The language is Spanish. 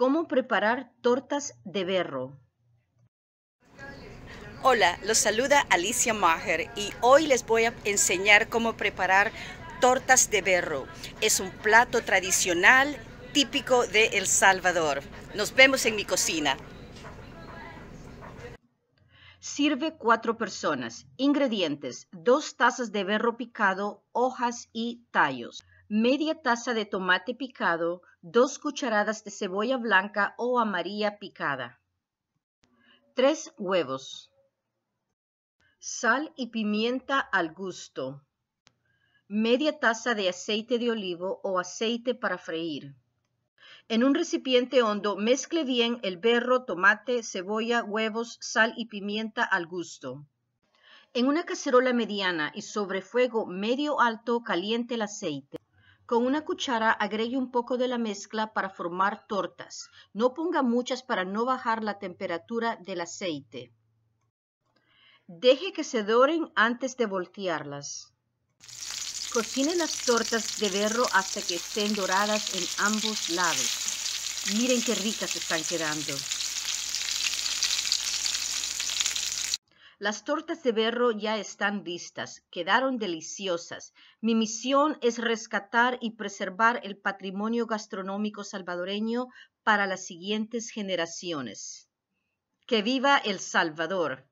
¿Cómo preparar tortas de berro? Hola, los saluda Alicia Maher y hoy les voy a enseñar cómo preparar tortas de berro. Es un plato tradicional típico de El Salvador. Nos vemos en mi cocina. Sirve cuatro personas. Ingredientes, dos tazas de berro picado, hojas y tallos media taza de tomate picado, dos cucharadas de cebolla blanca o amarilla picada, tres huevos, sal y pimienta al gusto, media taza de aceite de olivo o aceite para freír. En un recipiente hondo mezcle bien el berro, tomate, cebolla, huevos, sal y pimienta al gusto. En una cacerola mediana y sobre fuego medio alto caliente el aceite. Con una cuchara agregue un poco de la mezcla para formar tortas. No ponga muchas para no bajar la temperatura del aceite. Deje que se doren antes de voltearlas. Cocinen las tortas de berro hasta que estén doradas en ambos lados. Miren qué ricas están quedando. Las tortas de berro ya están listas, quedaron deliciosas. Mi misión es rescatar y preservar el patrimonio gastronómico salvadoreño para las siguientes generaciones. ¡Que viva El Salvador!